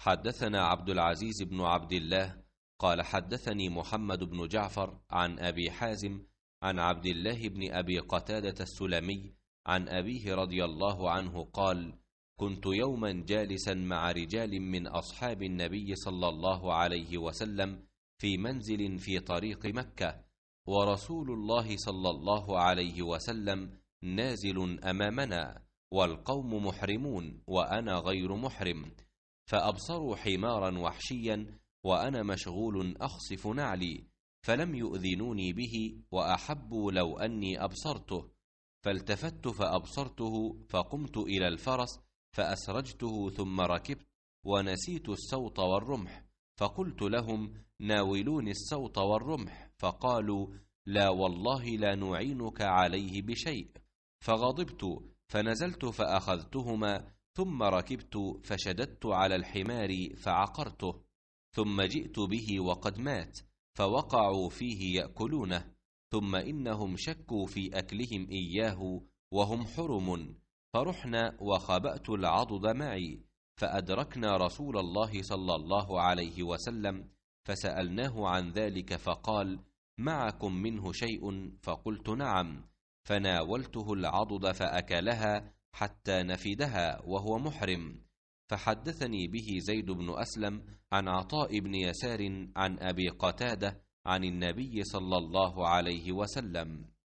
حدثنا عبد العزيز بن عبد الله قال حدثني محمد بن جعفر عن أبي حازم عن عبد الله بن أبي قتادة السلمي عن أبيه رضي الله عنه قال كنت يوما جالسا مع رجال من أصحاب النبي صلى الله عليه وسلم في منزل في طريق مكة ورسول الله صلى الله عليه وسلم نازل أمامنا والقوم محرمون وأنا غير محرم فأبصروا حمارا وحشيا وأنا مشغول أخصف نعلي فلم يؤذنوني به وأحبوا لو أني أبصرته فالتفت فأبصرته فقمت إلى الفرس فأسرجته ثم ركبت ونسيت السوط والرمح فقلت لهم ناولوني السوط والرمح فقالوا لا والله لا نعينك عليه بشيء فغضبت فنزلت فأخذتهما ثم ركبت فشددت على الحمار فعقرته ثم جئت به وقد مات فوقعوا فيه ياكلونه ثم انهم شكوا في اكلهم اياه وهم حرم فرحنا وخبات العضد معي فادركنا رسول الله صلى الله عليه وسلم فسالناه عن ذلك فقال معكم منه شيء فقلت نعم فناولته العضد فاكلها حتى نفدها وهو محرم فحدثني به زيد بن أسلم عن عطاء بن يسار عن أبي قتادة عن النبي صلى الله عليه وسلم